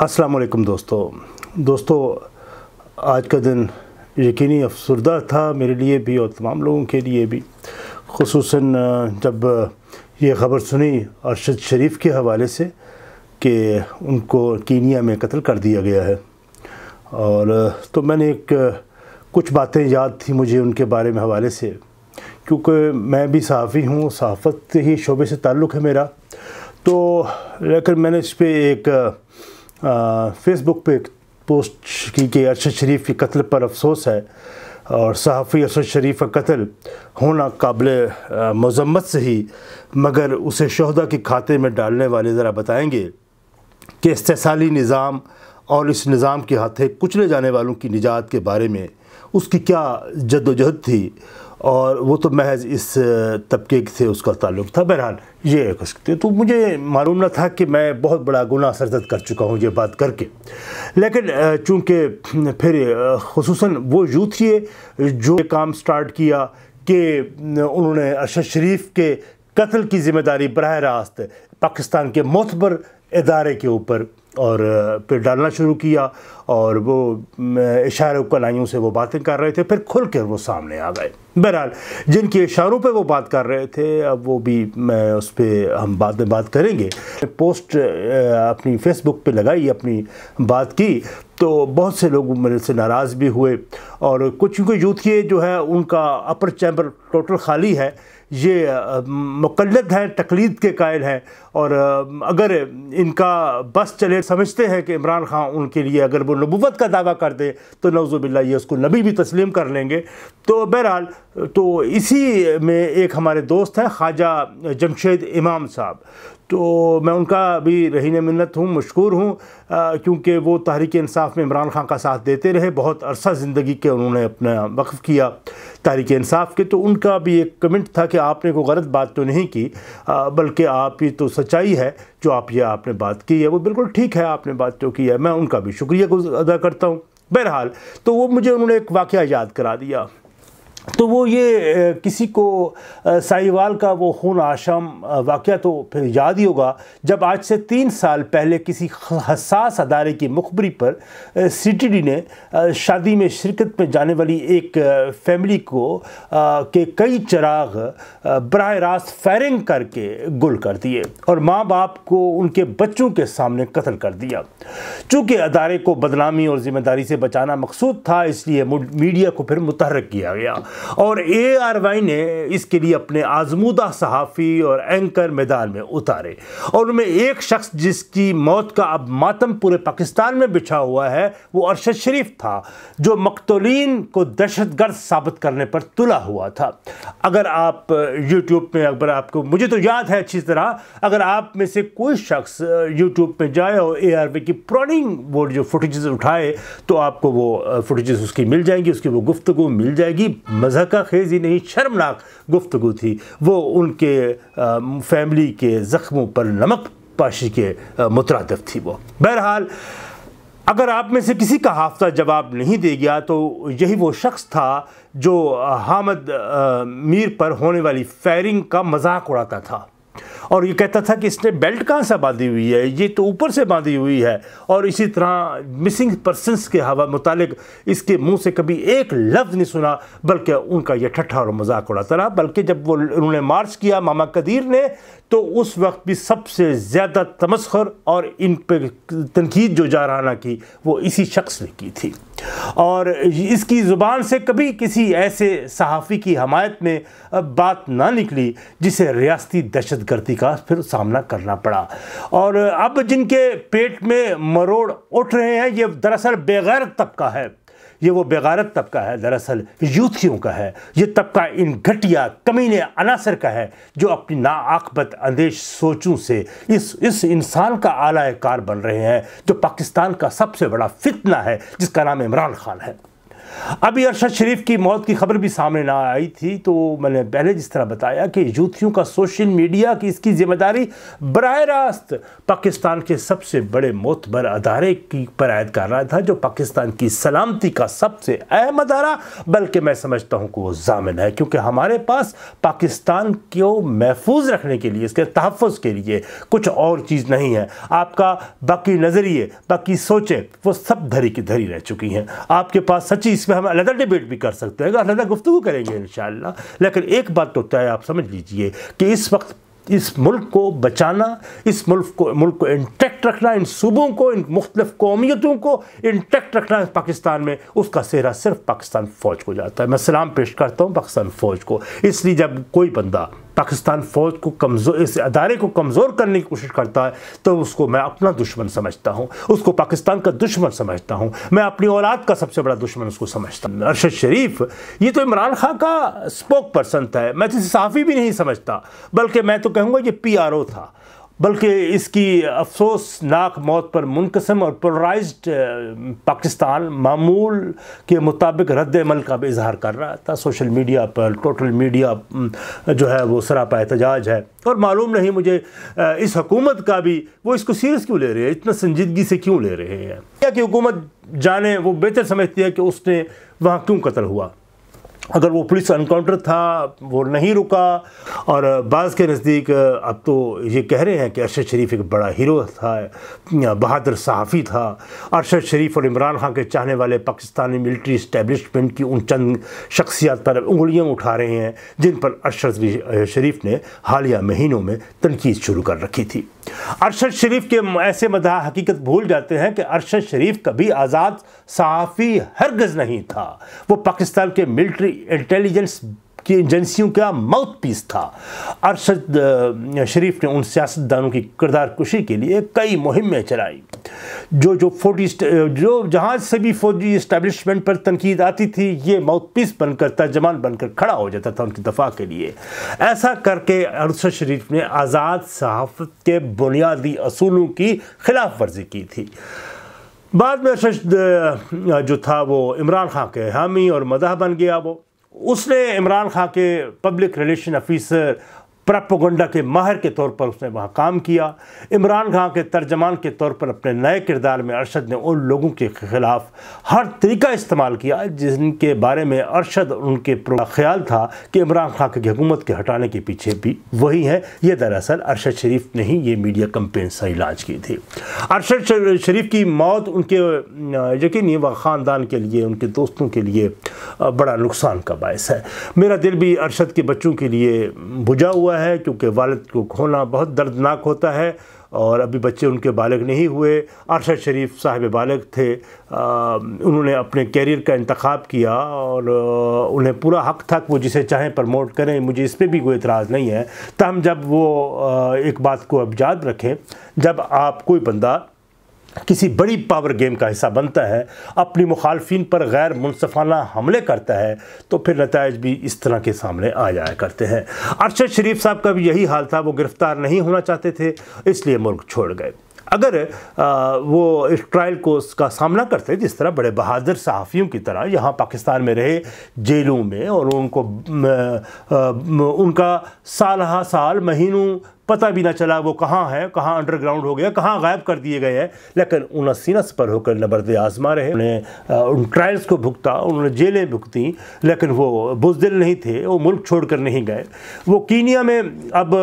अस्सलाम वालेकुम दोस्तों दोस्तों आज का दिन यकीनी अफसरदा था मेरे लिए भी और तमाम लोगों के लिए भी खसूस जब ये ख़बर सुनी अरशद शरीफ के हवाले से कि उनको कीनिया में कत्ल कर दिया गया है और तो मैंने एक कुछ बातें याद थी मुझे उनके बारे में हवाले से क्योंकि मैं भी सहाफ़ी हूँ सहाफ़त ही शोबे से ताल्लुक़ है मेरा तो लेकर मैंने इस पर एक फेसबुक पे पोस्ट की कि अरशद शरीफ के कत्ल पर अफसोस है और सहाफ़ी अरशद शरीफ का कत्ल होना काबिल मजम्मत से ही मगर उसे शहदा के खाते में डालने वाले ज़रा बताएँगे कि इस्तेसाली निज़ाम और इस निज़ाम के हाथे कुचले जाने वालों की निजात के बारे में उसकी क्या जद्दोजहद थी और वो तो महज इस तबके से उसका ताल्लुक़ था बहरहाल ये कह सकते तो मुझे मालूम ना था कि मैं बहुत बड़ा गुना सरजद कर चुका हूँ ये बात करके लेकिन चूँकि फिर खसूस वो यूथ ये जो काम स्टार्ट किया कि उन्होंने अरशद शरीफ के कत्ल की ज़िम्मेदारी बरह रास्त पाकिस्तान के मोतबर इदारे के ऊपर और फिर डालना शुरू किया और वो इशारों कलाइयों से वो बातें कर रहे थे फिर खुल कर वो सामने आ गए बहरहाल जिनके इशारों पे वो बात कर रहे थे अब वो भी मैं उस पर हम बाद में बात करेंगे पोस्ट अपनी फेसबुक पे लगाई अपनी बात की तो बहुत से लोग मेरे से नाराज़ भी हुए और कुछ क्योंकि यूथ के जो है उनका अपर चैम्बर टोटल खाली है ये मुकलद हैं तकलीद के कायल हैं और अगर इनका बस चले समझते हैं कि इमरान खान उनके लिए अगर वो नबूत का दावा कर दे तो नवज़ुबिल्ला ये उसको नबी भी तस्लीम कर लेंगे तो बहरहाल तो इसी में एक हमारे दोस्त हैं ख्वाजा जमशेद इमाम साहब तो मैं उनका भी रहीन मिन्नत हूँ मशहूर हूँ क्योंकि वो तहरीक इंसाफ में इमरान खान का साथ देते रहे बहुत अरसा ज़िंदगी के उन्होंने अपना वक़्फ़ किया तहरीक इंसाफ के तो उनका भी एक कमेंट था कि आपने कोई गलत बात तो नहीं की बल्कि आप ये तो सच्चाई है जो आप ये आपने बात की है वो बिल्कुल ठीक है आपने बात तो की है मैं उनका भी शुक्रिया अदा करता हूँ बहरहाल तो वो मुझे उन्होंने एक वाक़ याद करा दिया तो वो ये किसी को साहिवाल का वो खून आशम वाक़ तो फिर याद ही होगा जब आज से तीन साल पहले किसी हसास अदारे की मुखबरी पर सीटीडी ने शादी में शिरकत में जाने वाली एक फैमिली को के कई चराग बरह रास्त फायरिंग करके गुल कर दिए और माँ बाप को उनके बच्चों के सामने कत्ल कर दिया चूँकि अदारे को बदनामी और ज़िम्मेदारी से बचाना मकसूद था इसलिए मीडिया को फिर मुतहरक किया गया और ए आर वाई ने इसके लिए अपने आजमूदा सहाफ़ी और एंकर मैदान में उतारे और उनमें एक शख्स जिसकी मौत का अब मातम पूरे पाकिस्तान में बिछा हुआ है वो अरशद शरीफ था जो मकतोलिन को दहशतगर्द साबित करने पर तुला हुआ था अगर आप यूट्यूब में अगर आपको मुझे तो याद है अच्छी तरह अगर आप में से कोई शख्स यूट्यूब में जाए और ए आर वाई की पुरानी वो जो फुटेज उठाए तो आपको वो फुटेज उसकी मिल जाएंगी उसकी वो गुफ्तु मिल जाएगी मज़ह का खेज ही नहीं शर्मनाक गुफ्तु थी वो उनके फैमिली के ज़ख्मों पर नमक पाशी के मुतरदफ थी वो बहरहाल अगर आप में से किसी का हाफ्ता जवाब नहीं दे गया तो यही वो शख्स था जो हामद मीर पर होने वाली फायरिंग का मजाक उड़ाता था और ये कहता था कि इसने बेल्ट कहाँ से बांधी हुई है ये तो ऊपर से बांधी हुई है और इसी तरह मिसिंग पर्सनस के हवा मुतालिक इसके मुंह से कभी एक लफ्ज़ नहीं सुना बल्कि उनका यह ठट्ठा और मजाक उड़ाता रहा बल्कि जब वो उन्होंने मार्च किया मामा कदीर ने तो उस वक्त भी सबसे ज़्यादा तमस्खर और इन पर तनकीद जो जा रहा की वो इसी शख्स ने की थी और इसकी ज़ुबान से कभी किसी ऐसे सहाफ़ी की हमायत में बात ना निकली जिसे रियासती दहशत का फिर सामना करना पड़ा और अब जिनके पेट में मरोड़ उठ रहे हैं ये दरअसल बेगैरत तबका है ये वो बेगारत तबका है दरअसल यूथियों का है ये तबका इन घटिया कमीने अनासर का है जो अपनी नाआकबत अंदेश सोचों से इस इस इंसान का आलाकार बन रहे हैं जो पाकिस्तान का सबसे बड़ा फितना है जिसका नाम इमरान खान है अभी अरशद शरीफ की मौत की खबर भी सामने ना आई थी तो मैंने पहले जिस तरह बताया कि यूथियों का सोशल मीडिया की इसकी जिम्मेदारी बरह रास्त पाकिस्तान के सबसे बड़े मोतबर अदारे की पर आयद कर रहा था जो पाकिस्तान की सलामती का सबसे अहम अदारा बल्कि मैं समझता हूँ कि वो जामिन है क्योंकि हमारे पास पाकिस्तान को महफूज रखने के लिए इसके तहफ़ के लिए कुछ और चीज़ नहीं है आपका बाकी नज़रिए बाकी सोचें वो सब धरी की धरी रह चुकी हैं आपके पास सच्ची इस पर हम अलग डिबेट भी कर सकते हैं अलग गुफ्तु करेंगे इन लेकिन एक बात तो तय आप समझ लीजिए कि इस वक्त इस मुल्क को बचाना इस मुल्क को मुल्क को इंटैक्ट रखना इन सूबों को इन मुख्तफ कौमियतों को इंटैक्ट रखना पाकिस्तान में उसका सेहरा सिर्फ पाकिस्तान फ़ौज को जाता है मैं सलाम पेश करता हूँ पाकिस्तान फ़ौज को इसलिए जब कोई बंदा पाकिस्तान फ़ौज को कमज़ोर इस अदारे को कमज़ोर करने की कोशिश करता है तो उसको मैं अपना दुश्मन समझता हूँ उसको पाकिस्तान का दुश्मन समझता हूँ मैं अपनी औलाद का सबसे बड़ा दुश्मन उसको समझता हूँ अरशद शरीफ ये तो इमरान खान का स्पोक पर्सन था मैं तो इसे सहाफ़ी भी नहीं समझता बल्कि मैं तो कहूँगा ये पी था बल्कि इसकी अफसोसनाक मौत पर मुनकसम और पोलराइज पाकिस्तान मामूल के मुताबिक रद्दमल का भी इजहार कर रहा था सोशल मीडिया पर टोटल मीडिया जो है वो सरापा एहतजाज है और मालूम नहीं मुझे इस हकूमत का भी वो इसको सीरियस क्यों ले रहे हैं इतना संजीदगी से क्यों ले रहे हैं क्या कि हुकूमत जाने वो बेहतर समझती है कि उसने वहाँ क्यों कत्ल हुआ अगर वो पुलिस अनकाउंटर था वो नहीं रुका और बाज़ के नज़दीक अब तो ये कह रहे हैं कि अरशद शरीफ एक बड़ा हीरो था बहादुर सहाफ़ी था अरशद शरीफ और इमरान खान के चाहने वाले पाकिस्तानी मिलिट्री इस्टेबलिशमेंट की उन चंद शख्सियात पर उंगलियाँ उठा रहे हैं जिन पर अरशद शरीफ ने हालिया महीनों में तनकीद शुरू कर रखी थी अरशद शरीफ के ऐसे मदा हकीकत भूल जाते हैं कि अरशद शरीफ कभी आज़ाद सहाफ़ी हरगज़ नहीं था वो पाकिस्तान के मिल्ट्री इंटेलिजेंस की एजेंसियों का माउथ पीस था अरशद शरीफ ने उन सियासतदानों की किरदार कुशी के लिए कई मुहिमें चलाई जो जो फौजी जो जहाँ से भी फौजी इस्टेबलिशमेंट पर तनकीद आती थी ये माउथ पीस बनकर तर्जमान बनकर खड़ा हो जाता था उनकी दफा के लिए ऐसा करके अरशद शरीफ ने आज़ाद सहाफ़त के बुनियादी असूलों की खिलाफ वर्जी की थी बाद में अरशद जो था वो इमरान खां के हामी और मदह बन गया वो उसने इमरान खां के पब्लिक रिलेशन ऑफिसर प्रापोगंडा के माहिर के तौर पर उसने वहाँ काम किया इमरान खां के तर्जमान के तौर पर अपने नए किरदार में अरशद ने उन लोगों के ख़िलाफ़ हर तरीका इस्तेमाल किया जिनके बारे में अरशद उनके ख्याल था कि इमरान खां की हुकूमत के हटाने के पीछे भी वही है ये दरअसल अरशद शरीफ ने ही ये मीडिया कंपेन से इलाज की थी अरशद शरीफ की मौत उनके यकीन व ख़ानदान के लिए उनके दोस्तों के लिए बड़ा नुकसान का बायस है मेरा दिल भी अरशद के बच्चों के लिए बुझा हुआ है होता है क्योंकि वालद को खोना बहुत दर्दनाक होता है और अभी बच्चे उनके बालग नहीं हुए अरशद शरीफ साहब बालग थे आ, उन्होंने अपने कैरियर का इंतखब किया और उन्हें पूरा हक था कि वो जिसे चाहें प्रमोट करें मुझे इस पर भी कोई इतराज़ नहीं है तहम जब वो एक बात को अब याद रखें जब आप कोई बंदा किसी बड़ी पावर गेम का हिस्सा बनता है अपनी मुखालफी पर गैर मुनफाना हमले करता है तो फिर नतज भी इस तरह के सामने आ जाया करते हैं अरशद शरीफ साहब का भी यही हाल था वो गिरफ़्तार नहीं होना चाहते थे इसलिए मुल्क छोड़ गए अगर आ, वो इस ट्रायल को उसका सामना करते जिस तरह बड़े बहादुर सहाफ़ियों की तरह यहाँ पाकिस्तान में रहे जेलों में और उनको आ, आ, उनका साल हा साल महीनों पता भी ना चला वो कहाँ है कहाँ अंडरग्राउंड हो गया कहाँ गायब कर दिए गए हैं लेकिन उन सीनस पर होकर नबरद आजमा रहे उन्हें उन ट्रायल्स को भुगता उन्होंने जेलें भुगतीं लेकिन वो बुजदिल नहीं थे वो मुल्क छोड़ कर नहीं गए वो कीनिया में अब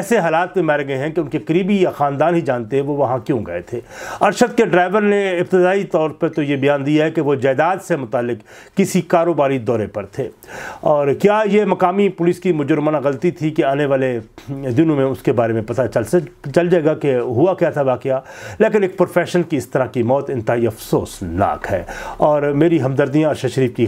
ऐसे हालात में मारे गए हैं कि उनके करीबी या ख़ानदान ही जानते हैं वो वहाँ क्यों गए थे अरशद के ड्राइवर ने इब्तदाई तौर पर तो ये बयान दिया है कि वो जायदाद से मुतल किसी कारोबारी दौरे पर थे और क्या ये मकामी पुलिस की मुजुर्माना गलती थी कि आने वाले दिनों में उसके बारे में पता चल से चल जाएगा कि हुआ क्या था वाक़ लेकिन एक प्रोफेशन की इस तरह की मौत इंतहाई अफसोसनाक है और मेरी हमदर्दियाँ अरशद शरीफ की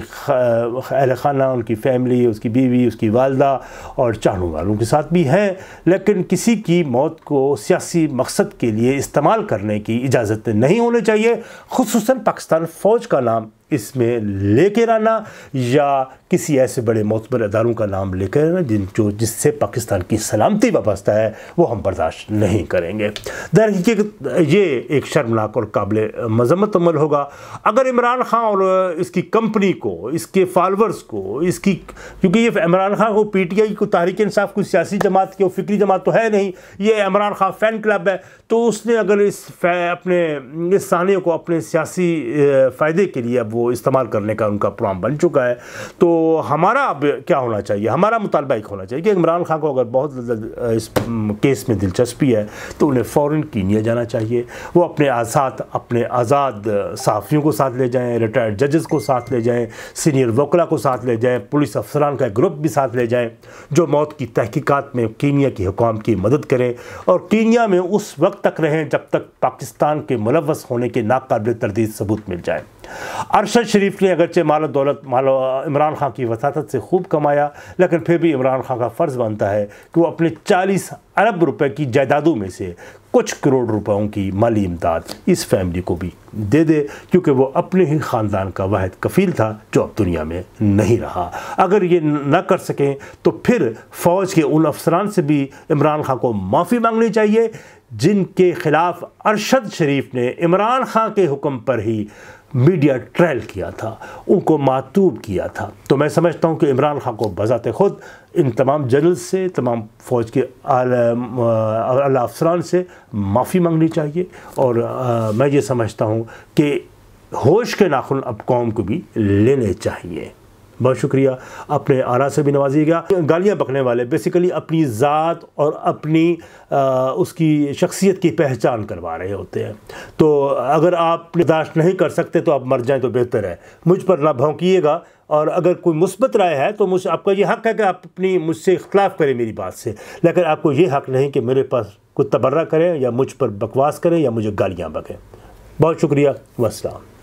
अहल खाना उनकी फैमिली उसकी बीवी उसकी वालदा और चाहने वालों के साथ भी हैं लेकिन किसी की मौत को सियासी मकसद के लिए इस्तेमाल करने की इजाज़त नहीं होनी चाहिए खसूस पाकिस्तान फ़ौज का नाम इसमें लेकर आना या किसी ऐसे बड़े मौतबर अदारों का नाम लेकर आना जिन जो जिससे पाकिस्तान की सलामती वाबस्ता है वो हम बर्दाश्त नहीं करेंगे दर ये एक शर्मनाक और काबिल मजम्मत अमल होगा अगर इमरान खान और इसकी कंपनी को इसके फॉलोअर्स को इसकी क्योंकि ये इमरान खान को पी टी आई को तहरीक इंसाफ कोई सियासी जमात की और फिक्री जमात तो है नहीं ये इमरान खान फ़ैन क्लब है तो उसने अगर इस अपने इस सानी को अपने सियासी फ़ायदे के लिए अब वो इस्तेमाल करने का उनका प्रोग्राम बन चुका है तो हमारा अब क्या होना चाहिए हमारा मुतालबा एक होना चाहिए कि इमरान खान को अगर बहुत इस केस में दिलचस्पी है तो उन्हें फ़ौर कीनिया जाना चाहिए वो अपने आज़ाद अपने आज़ाद सहाफ़ियों को साथ ले जाएँ रिटायर्ड जजेस को साथ ले जाएँ सीनियर वकला को साथ ले जाएँ पुलिस अफसरान का ग्रुप भी साथ ले जाएँ जो मौत की तहकीकात में कीनिया की हुकाम की मदद करें और कीनिया में उस वक्त तक रहें जब तक पाकिस्तान के मुलवस होने के नाकबिल तरदीद सबूत मिल जाए अरशद शरीफ ने अगरचे माल दौलत मालो इमरान खान की वसात से खूब कमाया लेकिन फिर भी इमरान खान का फ़र्ज़ बनता है कि वो अपने चालीस अरब रुपए की जायदादों में से कुछ करोड़ रुपयों की माली इमदाद इस फैमिली को भी दे दे क्योंकि वो अपने ही ख़ानदान का वाद कफील था जो अब दुनिया में नहीं रहा अगर ये ना कर सकें तो फिर फ़ौज के उन अफसरान से भी इमरान खां को माफ़ी मांगनी चाहिए जिनके ख़िलाफ़ अरशद शरीफ ने इमरान खां के हुक्म पर ही मीडिया ट्रायल किया था उनको मातूब किया था तो मैं समझता हूँ कि इमरान खान को बजात ख़ुद इन तमाम जनरल से तमाम फ़ौज के अला अफसरान से माफ़ी मांगनी चाहिए और आ, मैं ये समझता हूँ कि होश के नाखुन अब कौम को भी लेने चाहिए बहुत शुक्रिया अपने आरा से भी नवाजिएगा गालियाँ बकने वाले बेसिकली अपनी ज़ात और अपनी आ, उसकी शख्सियत की पहचान करवा रहे होते हैं तो अगर आप बर्दाश्त नहीं कर सकते तो आप मर जाएं तो बेहतर है मुझ पर ना भौंकीगा और अगर कोई मुस्बत राय है तो मुझ आपका ये हक़ है कि आप अपनी मुझसे इख्तलाफ करें मेरी बात से लेकिन आपको ये हक़ नहीं कि मेरे पास कुछ तबर्रा करें या मुझ पर बकवास करें या मुझे गालियाँ बकें बहुत शुक्रिया वसलाम